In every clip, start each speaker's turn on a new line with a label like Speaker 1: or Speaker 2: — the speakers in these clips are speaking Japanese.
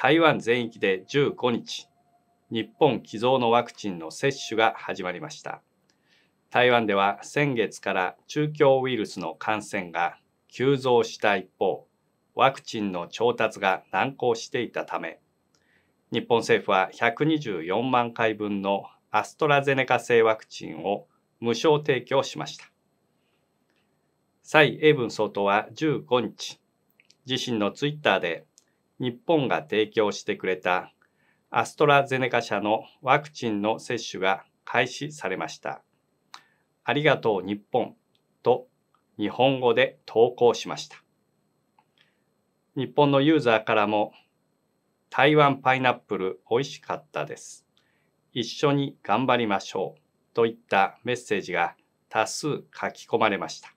Speaker 1: 台湾全域で15日、日本寄贈のワクチンの接種が始まりました。台湾では先月から中共ウイルスの感染が急増した一方、ワクチンの調達が難航していたため、日本政府は124万回分のアストラゼネカ製ワクチンを無償提供しました。蔡英文総統は15日、自身のツイッターで日本が提供してくれたアストラゼネカ社のワクチンの接種が開始されました。ありがとう日本と日本語で投稿しました。日本のユーザーからも台湾パイナップル美味しかったです。一緒に頑張りましょうといったメッセージが多数書き込まれました。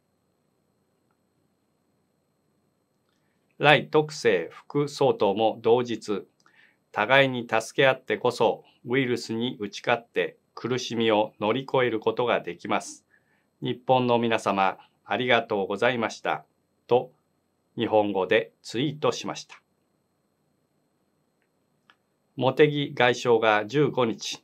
Speaker 1: 来特性副総統も同日互いに助け合ってこそウイルスに打ち勝って苦しみを乗り越えることができます。日本の皆様ありがとうございましたと日本語でツイートしました。茂木外相が15日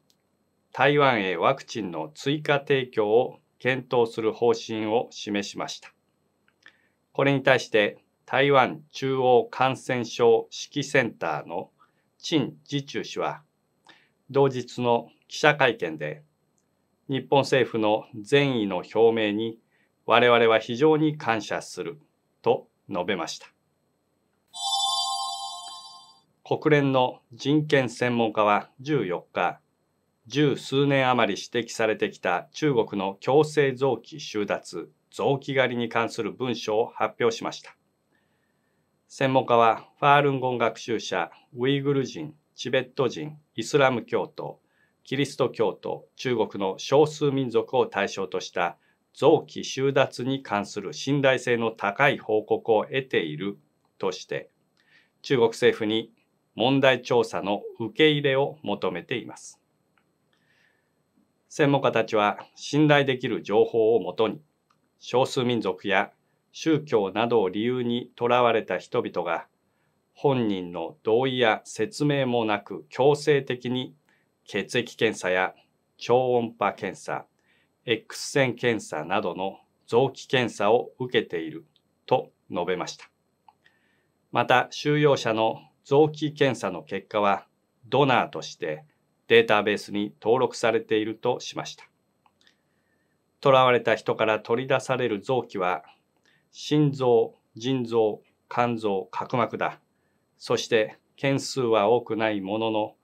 Speaker 1: 台湾へワクチンの追加提供を検討する方針を示しました。これに対して台湾中央感染症指揮センターの陳次中氏は、同日の記者会見で、日本政府の善意の表明に我々は非常に感謝すると述べました。国連の人権専門家は14日、十数年余り指摘されてきた中国の強制臓器収奪、臓器狩りに関する文書を発表しました。専門家はファールンゴン学習者ウイグル人チベット人イスラム教徒キリスト教徒中国の少数民族を対象とした臓器収奪に関する信頼性の高い報告を得ているとして中国政府に問題調査の受け入れを求めています。専門家たちは信頼できる情報をもとに少数民族や宗教などを理由にとらわれた人々が本人の同意や説明もなく強制的に血液検査や超音波検査 X 線検査などの臓器検査を受けていると述べましたまた収容者の臓器検査の結果はドナーとしてデータベースに登録されているとしました。囚われた人から取り出される臓器は心臓、腎臓、肝臓、角膜だ。そして件数は多くないものの、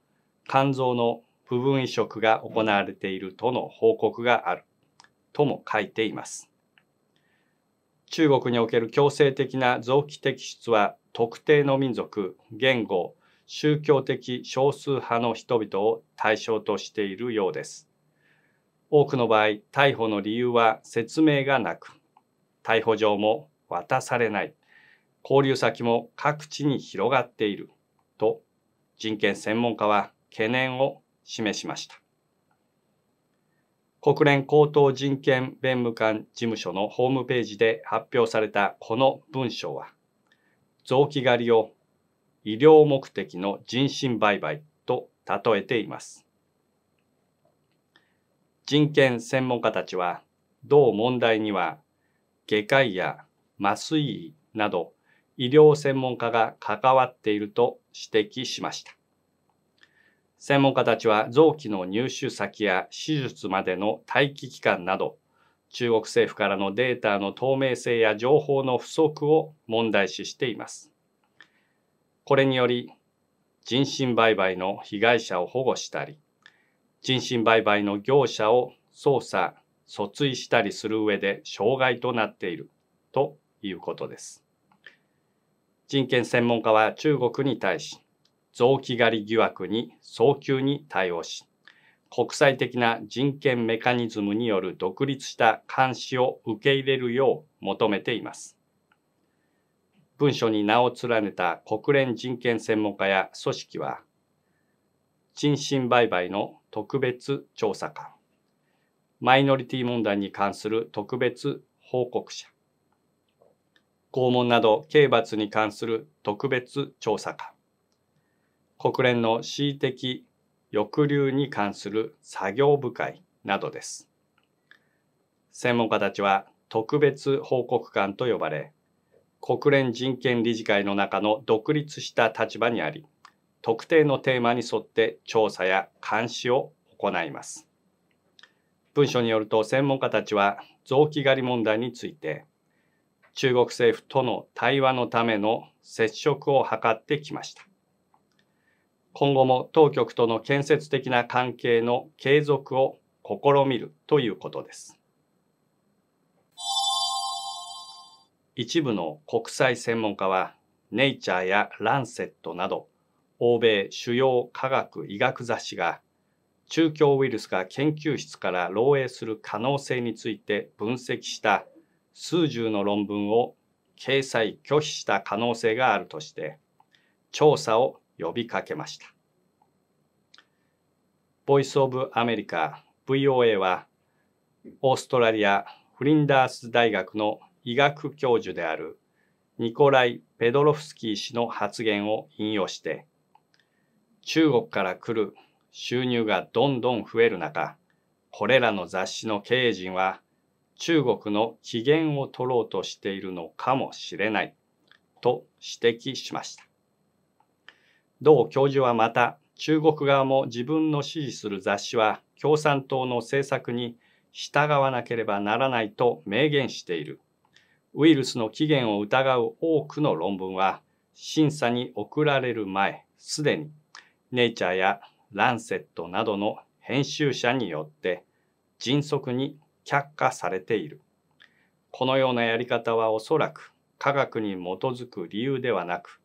Speaker 1: 肝臓の部分移植が行われているとの報告がある。とも書いています。中国における強制的な臓器摘出は特定の民族、言語、宗教的少数派の人々を対象としているようです。多くの場合、逮捕の理由は説明がなく、逮捕状も渡されない交流先も各地に広がっていると人権専門家は懸念を示しました国連高等人権弁務官事務所のホームページで発表されたこの文章は臓器狩りを医療目的の人身売買と例えています人権専門家たちは同問題には外科医や麻酔医など医療専門家が関わっていると指摘しました。専門家たちは臓器の入手先や手術までの待機期間など中国政府からのデータの透明性や情報の不足を問題視しています。これにより人身売買の被害者を保護したり人身売買の業者を捜査訴追したりする上で障害となっているということです。人権専門家は中国に対し、臓器狩り疑惑に早急に対応し、国際的な人権メカニズムによる独立した監視を受け入れるよう求めています。文書に名を連ねた国連人権専門家や組織は、人身売買の特別調査官、マイノリティ問題に関する特別報告者拷問など刑罰に関する特別調査官国連の恣意的抑留に関する作業部会などです専門家たちは特別報告官と呼ばれ国連人権理事会の中の独立した立場にあり特定のテーマに沿って調査や監視を行います。文書によると専門家たちは臓器狩り問題について中国政府との対話のための接触を図ってきました今後も当局との建設的な関係の継続を試みるということです一部の国際専門家はネイチャーやランセットなど欧米主要科学医学雑誌が中共ウイルスが研究室から漏洩する可能性について分析した数十の論文を掲載拒否した可能性があるとして調査を呼びかけました。ボイス・オブ・アメリカ VOA はオーストラリア・フリンダース大学の医学教授であるニコライ・ペドロフスキー氏の発言を引用して中国から来る収入がどんどん増える中、これらの雑誌の経営陣は中国の機嫌を取ろうとしているのかもしれないと指摘しました。同教授はまた中国側も自分の支持する雑誌は共産党の政策に従わなければならないと明言している。ウイルスの起源を疑う多くの論文は審査に送られる前すでにネイチャーやランセットなどの編集者によって迅速に却下されている。このようなやり方はおそらく科学に基づく理由ではなく、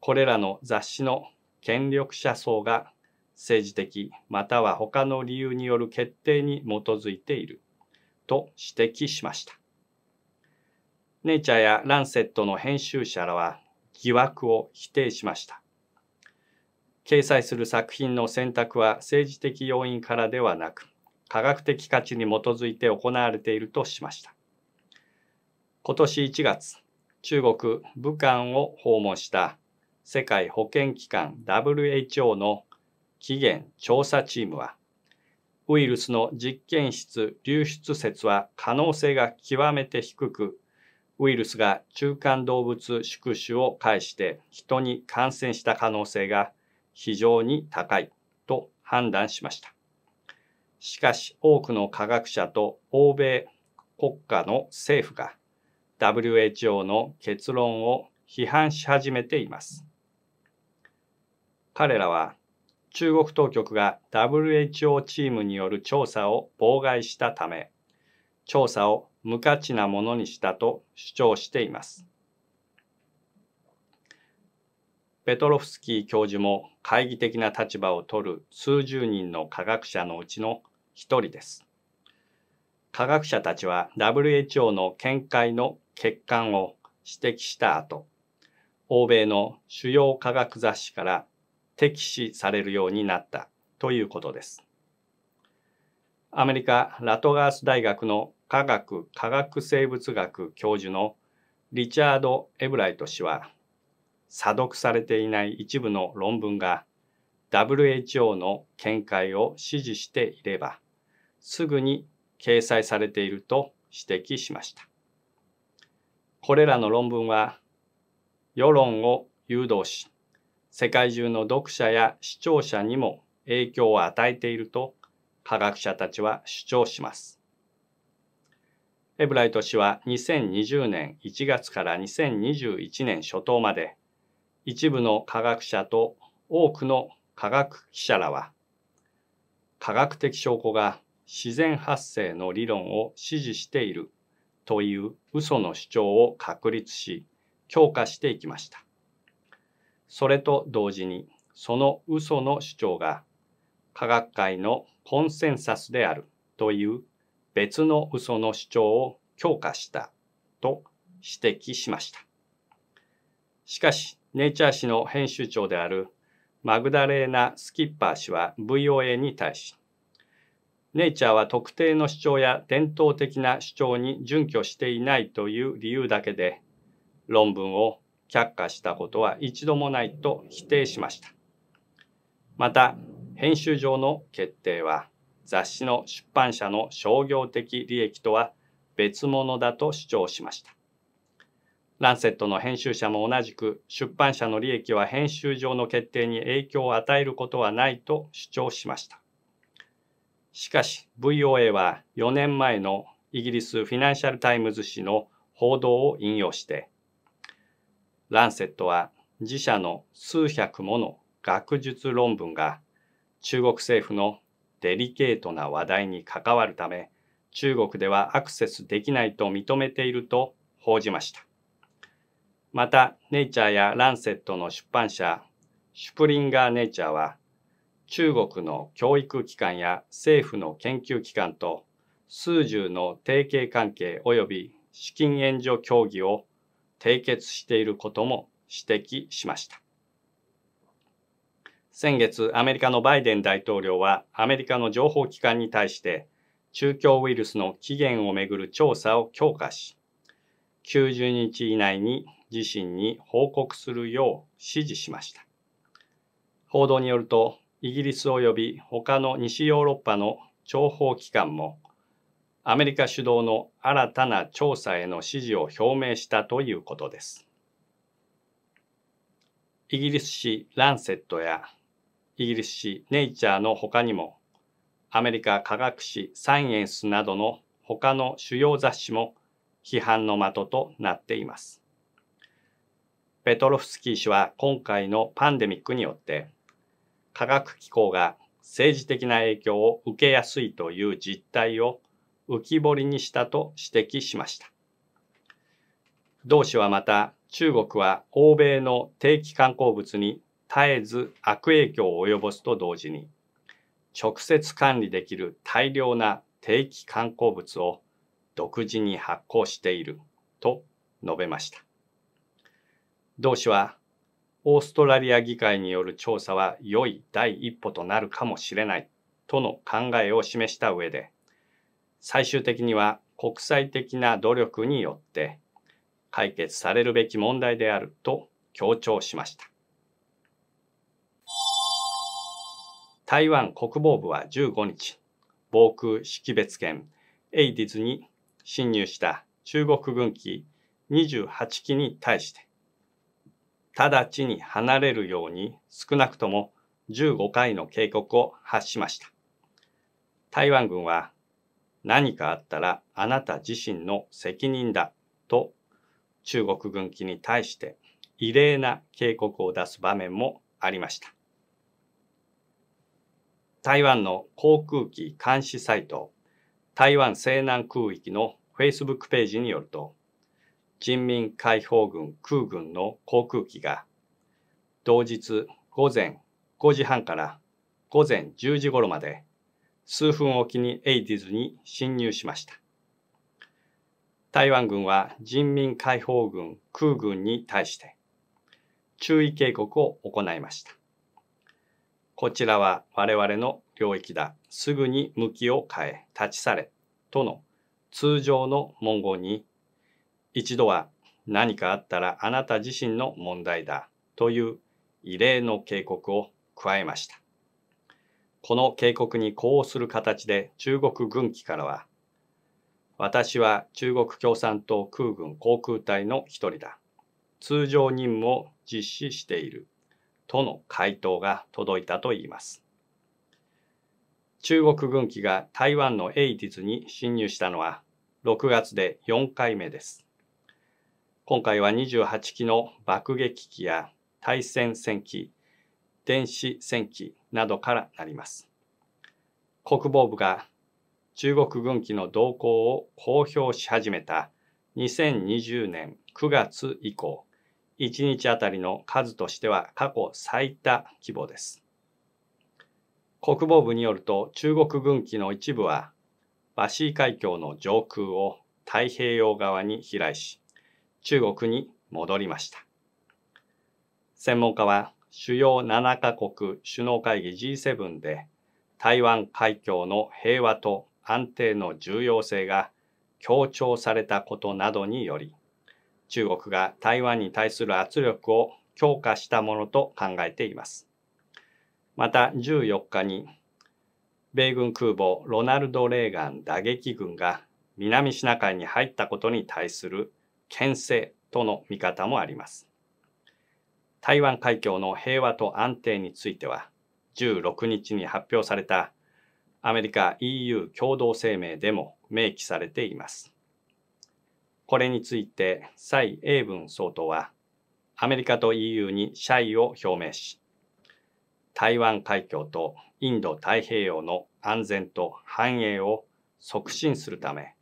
Speaker 1: これらの雑誌の権力者層が政治的または他の理由による決定に基づいていると指摘しました。ネイチャーやランセットの編集者らは疑惑を否定しました。掲載する作品の選択は政治的要因からではなく科学的価値に基づいて行われているとしました今年1月中国武漢を訪問した世界保健機関 WHO の起源調査チームはウイルスの実験室流出説は可能性が極めて低くウイルスが中間動物宿主を介して人に感染した可能性が非常に高いと判断しました。しかし多くの科学者と欧米国家の政府が WHO の結論を批判し始めています。彼らは中国当局が WHO チームによる調査を妨害したため、調査を無価値なものにしたと主張しています。ペトロフスキー教授も懐疑的な立場を取る数十人の科学者のうちの一人です。科学者たちは WHO の見解の欠陥を指摘した後、欧米の主要科学雑誌から敵視されるようになったということです。アメリカ・ラトガース大学の科学科学生物学教授のリチャード・エブライト氏は査読されていない一部の論文が WHO の見解を支持していればすぐに掲載されていると指摘しました。これらの論文は世論を誘導し世界中の読者や視聴者にも影響を与えていると科学者たちは主張します。エブライト氏は2020年1月から2021年初頭まで一部の科学者と多くの科学記者らは科学的証拠が自然発生の理論を支持しているという嘘の主張を確立し強化していきました。それと同時にその嘘の主張が科学界のコンセンサスであるという別の嘘の主張を強化したと指摘しました。しかしネイチャー誌の編集長であるマグダレーナ・スキッパー氏は VOA に対し、ネイチャーは特定の主張や伝統的な主張に準拠していないという理由だけで、論文を却下したことは一度もないと否定しました。また、編集上の決定は、雑誌の出版社の商業的利益とは別物だと主張しました。ランセットの編集者も同じく出版社の利益は編集上の決定に影響を与えることはないと主張しました。しかし VOA は4年前のイギリスフィナンシャルタイムズ紙の報道を引用して、ランセットは自社の数百もの学術論文が中国政府のデリケートな話題に関わるため中国ではアクセスできないと認めていると報じました。また、ネイチャーやランセットの出版社、シュプリンガー・ネイチャーは、中国の教育機関や政府の研究機関と数十の提携関係及び資金援助協議を締結していることも指摘しました。先月、アメリカのバイデン大統領はアメリカの情報機関に対して中共ウイルスの起源をめぐる調査を強化し、90日以内に自身に報告するよう指示しました。報道によると、イギリス及び他の西ヨーロッパの諜報機関も、アメリカ主導の新たな調査への支持を表明したということです。イギリス紙ランセットやイギリス紙ネイチャーの他にも、アメリカ科学誌サイエンスなどの他の主要雑誌も批判の的となっています。ペトロフスキー氏は今回のパンデミックによって科学機構が政治的な影響を受けやすいという実態を浮き彫りにしたと指摘しました。同氏はまた中国は欧米の定期観光物に絶えず悪影響を及ぼすと同時に直接管理できる大量な定期観光物を独自に発行していると述べました。同氏はオーストラリア議会による調査は良い第一歩となるかもしれないとの考えを示した上で最終的には国際的な努力によって解決されるべき問題であると強調しました台湾国防部は15日防空識別圏エイディズに侵入した中国軍機28機に対して直ちに離れるように少なくとも15回の警告を発しました。台湾軍は何かあったらあなた自身の責任だと中国軍機に対して異例な警告を出す場面もありました。台湾の航空機監視サイト台湾西南空域の Facebook ページによると人民解放軍空軍の航空機が同日午前5時半から午前10時頃まで数分おきにエイディズに侵入しました。台湾軍は人民解放軍空軍に対して注意警告を行いました。こちらは我々の領域だ。すぐに向きを変え立ち去れ。との通常の文言に一度は何かあったらあなた自身の問題だという異例の警告を加えました。この警告に呼応する形で中国軍機からは、私は中国共産党空軍航空隊の一人だ。通常任務を実施している。との回答が届いたといいます。中国軍機が台湾のエイティズに侵入したのは6月で4回目です。今回は28機の爆撃機や対戦戦機、電子戦機などからなります。国防部が中国軍機の動向を公表し始めた2020年9月以降、1日あたりの数としては過去最多規模です。国防部によると中国軍機の一部はバシー海峡の上空を太平洋側に飛来し、中国に戻りました。専門家は主要7カ国首脳会議 G7 で台湾海峡の平和と安定の重要性が強調されたことなどにより中国が台湾に対する圧力を強化したものと考えています。また14日に米軍空母ロナルド・レーガン打撃群が南シナ海に入ったことに対する牽制との見方もあります。台湾海峡の平和と安定については、16日に発表されたアメリカ EU 共同声明でも明記されています。これについて蔡英文総統はアメリカと EU に謝意を表明し台湾海峡とインド太平洋の安全と繁栄を促進するため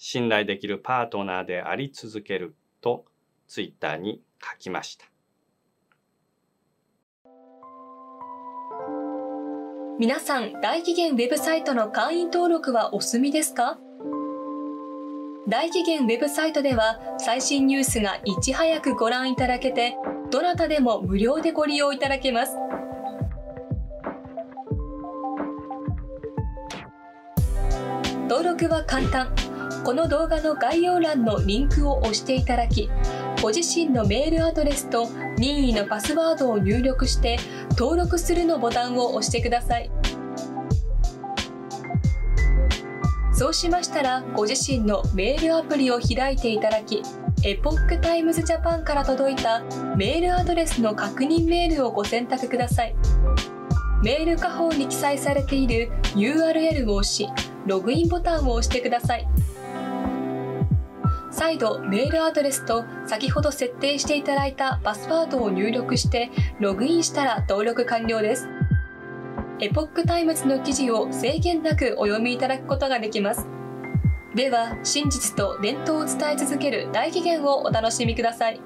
Speaker 1: 信頼できるパートナーであり続けるとツイッターに書きました。
Speaker 2: 皆さん、大紀元ウェブサイトの会員登録はお済みですか大紀元ウェブサイトでは最新ニュースがいち早くご覧いただけて、どなたでも無料でご利用いただけます。登録は簡単。この動画の概要欄のリンクを押していただきご自身のメールアドレスと任意のパスワードを入力して「登録する」のボタンを押してくださいそうしましたらご自身のメールアプリを開いていただきエポックタイムズジャパンから届いたメールアドレスの確認メールをご選択くださいメール下方に記載されている URL を押しログインボタンを押してください再度メールアドレスと先ほど設定していただいたパスワードを入力してログインしたら登録完了です。エポックタイムズの記事を制限なくお読みいただくことができます。では、真実と伝統を伝え続ける大紀元をお楽しみください。